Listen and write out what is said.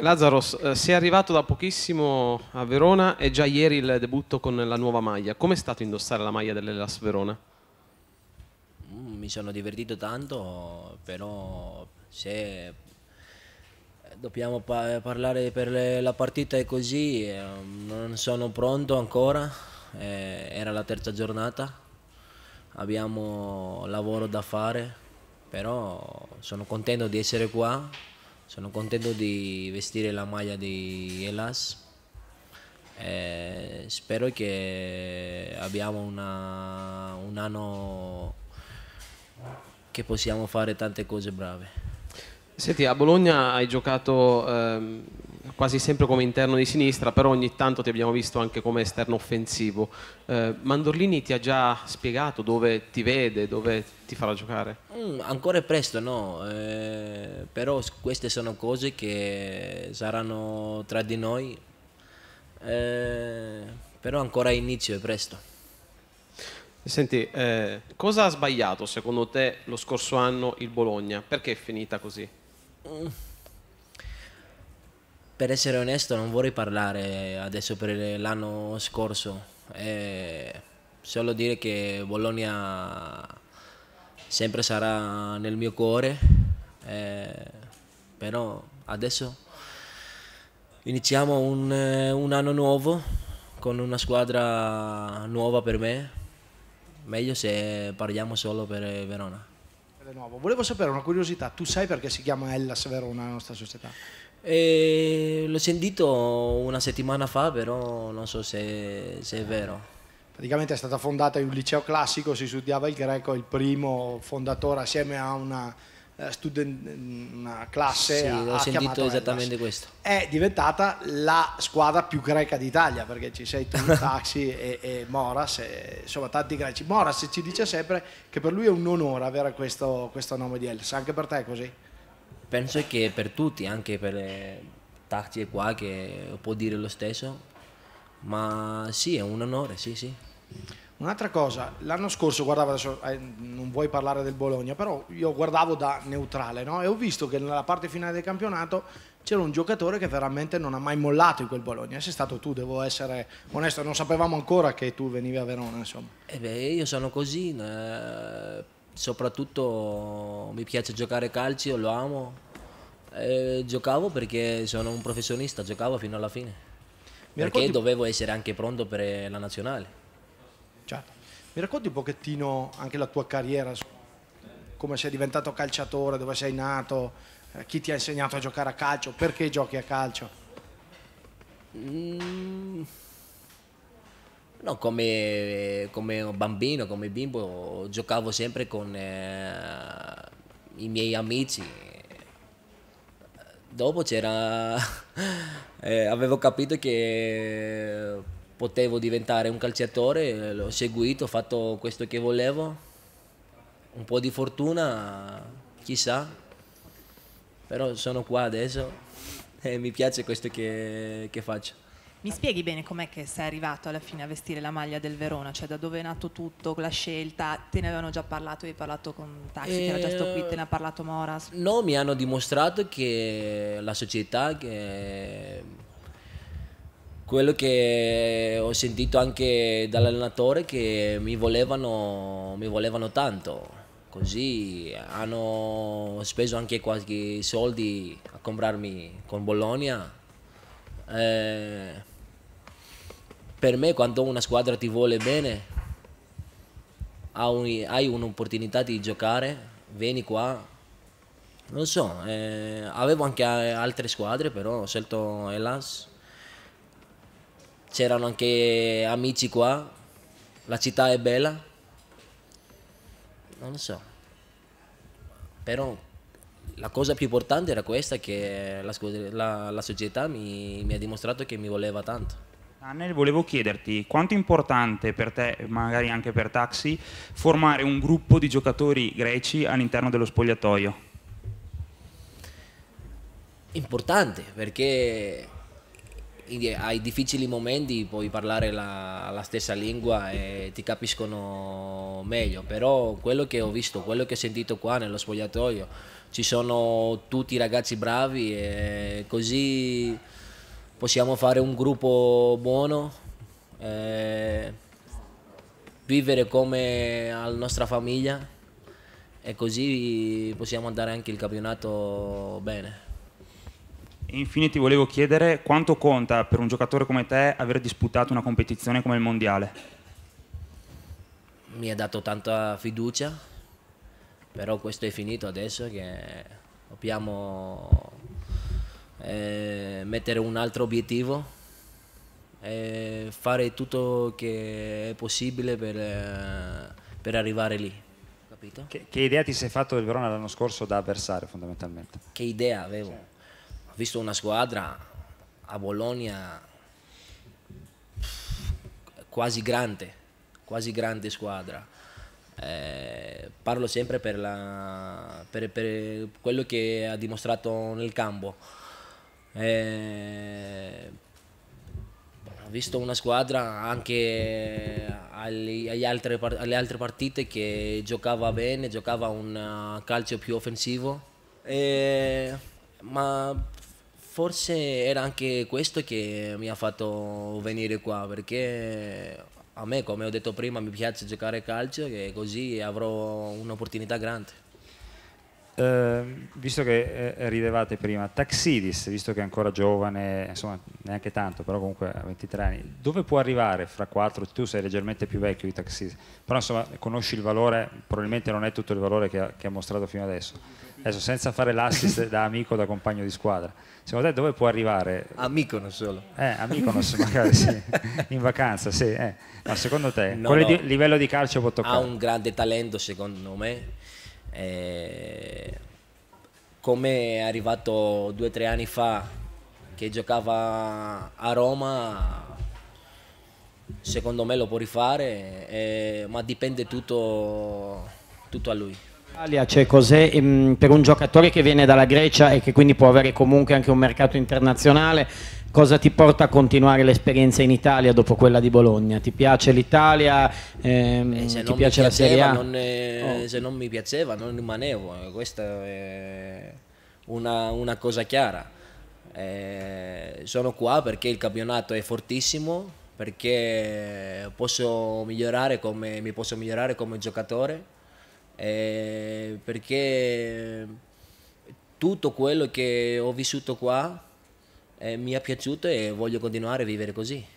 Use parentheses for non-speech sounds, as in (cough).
Lazzaros, eh, sei arrivato da pochissimo a Verona e già ieri il debutto con la nuova maglia. Com'è stato indossare la maglia dell'Elas Verona? Mm, mi sono divertito tanto, però se dobbiamo parlare per la partita è così, eh, non sono pronto ancora, eh, era la terza giornata, abbiamo lavoro da fare, però sono contento di essere qua sono contento di vestire la maglia di Elas. Eh, spero che abbiamo una, un anno che possiamo fare tante cose brave. Senti, a Bologna hai giocato ehm, quasi sempre come interno di sinistra, però ogni tanto ti abbiamo visto anche come esterno offensivo. Eh, Mandorlini ti ha già spiegato dove ti vede, dove ti farà giocare? Mm, ancora è presto, no, eh, però queste sono cose che saranno tra di noi, eh, però ancora inizio è presto. Senti, eh, cosa ha sbagliato secondo te lo scorso anno il Bologna? Perché è finita così? Mm per essere onesto non vorrei parlare adesso per l'anno scorso, eh, solo dire che Bologna sempre sarà nel mio cuore, eh, però adesso iniziamo un, un, anno nuovo con una squadra nuova per me, meglio se parliamo solo per Verona. Volevo sapere una curiosità, tu sai perché si chiama Ellas Verona la nostra società? E l'ho sentito una settimana fa, però non so se, se è vero. Praticamente è stata fondata in un liceo classico, si studiava il greco, il primo fondatore assieme a una eh, Student, una classe sì, ho sentito esattamente questo è diventata la squadra più greca d'Italia perché ci sei tu, (laughs) Taxi e, e, Moras e, insomma tanti greci Moras ci dice sempre che per lui è un onore avere questo, questo nome di Elsa, anche per te è così? penso che per tutti, anche per Tacci e qua che può dire lo stesso, ma sì, è un onore, sì, sì. Un'altra cosa, l'anno scorso guardavo, adesso eh, non vuoi parlare del Bologna, però io guardavo da neutrale no? e ho visto che nella parte finale del campionato c'era un giocatore che veramente non ha mai mollato in quel Bologna, sei stato tu, devo essere onesto, non sapevamo ancora che tu venivi a Verona. Insomma. Eh beh, io sono così, eh, soprattutto mi piace giocare calcio, lo amo. E giocavo perché sono un professionista, giocavo fino alla fine. Mi perché racconti... dovevo essere anche pronto per la nazionale. Certo. Mi racconti un pochettino anche la tua carriera, come sei diventato calciatore, dove sei nato, eh, chi ti ha insegnato a giocare a calcio, perché giochi a calcio? Mm No, come, come, bambino, come bimbo, giocavo sempre con eh, i miei amici. Dopo c'era... (laughs) eh, avevo capito che potevo diventare un calciatore, l'ho seguito, ho fatto questo che volevo. Un po' di fortuna, chissà. Però sono qua adesso (laughs) e mi piace questo che, che faccio. Mi spieghi bene com'è che sei arrivato alla fine a vestire la maglia del Verona? Cioè da dove è nato tutto, la scelta? Te ne avevano già parlato, hai parlato con Taxi eh, che era già stato qui, eh, te ne ha parlato Moras? No, mi hanno dimostrato che la società, che quello che ho sentito anche dall'allenatore, che mi volevano, mi volevano tanto così hanno speso anche qualche soldi a comprarmi con Bologna. Eh, per me quando una squadra ti vuole bene, hai un'opportunità di giocare, vieni qua. Non so, eh, avevo anche eh, altre squadre, però ho scelto Elas. C'erano anche amici qua, la città è bella. Non so. Però la cosa più importante era questa, che la, la, la società mi, mi ha dimostrato che mi voleva tanto. Annel, volevo chiederti quanto è importante per te, magari anche per Taxi, formare un gruppo di giocatori greci all'interno dello spogliatoio? Importante, perché ai difficili momenti puoi parlare la, la, stessa lingua e ti capiscono meglio, però quello che ho visto, quello che ho sentito qua nello spogliatoio, ci sono tutti ragazzi bravi e così possiamo fare un gruppo buono, eh, vivere come la nostra famiglia e così possiamo andare anche il campionato bene. Infine ti volevo chiedere quanto conta per un giocatore come te aver disputato una competizione come il Mondiale? Mi ha dato tanta fiducia, però questo è finito adesso che dobbiamo eh, mettere un altro obiettivo e eh, fare tutto che è possibile per, eh, per arrivare lì. Capito? Che, che, idea ti sei fatto del Verona l'anno scorso da avversario fondamentalmente? Che idea avevo? Ho visto una squadra a Bologna quasi grande, quasi grande squadra. Eh, parlo sempre per, la, per, per quello che ha dimostrato nel campo. Eh, ho visto una squadra anche agli, altre, alle altre partite che giocava bene, giocava un uh, calcio più offensivo, eh, ma forse era anche questo che mi ha fatto venire qua perché a me, come ho detto prima, mi piace giocare calcio e così avrò un'opportunità grande. Ehm, visto che eh, ridevate prima, Taxidis, visto che è ancora giovane, insomma neanche tanto, però comunque ha 23 anni, dove può arrivare fra 4? Tu sei leggermente più vecchio di Taxidis, però insomma conosci il valore, probabilmente non è tutto il valore che ha, che ha mostrato fino adesso. Adesso senza fare l'assist da amico, o da compagno di squadra, secondo te dove può arrivare? A Mykonos solo. Eh, a Mykonos magari sì, (laughs) in vacanza sì, eh. ma secondo te no, quale no. livello di calcio può toccare? Ha un grande talento secondo me e eh, come è arrivato due o tre anni fa che giocava a Roma, secondo me lo può rifare, eh, ma dipende tutto, tutto a lui. C'è Cosè ehm, per un giocatore che viene dalla Grecia e che quindi può avere comunque anche un mercato internazionale. Cosa ti porta a continuare l'esperienza in Italia dopo quella di Bologna? Ti piace l'Italia? Ehm, eh, ti piace la Serie A? Non, eh, oh. Se non mi piaceva non rimanevo, eh, questa è una, una cosa chiara. Eh, sono qua perché il campionato è fortissimo, perché posso migliorare come, mi posso migliorare come giocatore eh, perché tutto quello che ho vissuto qua eh, mi è piaciuto e voglio continuare a vivere così.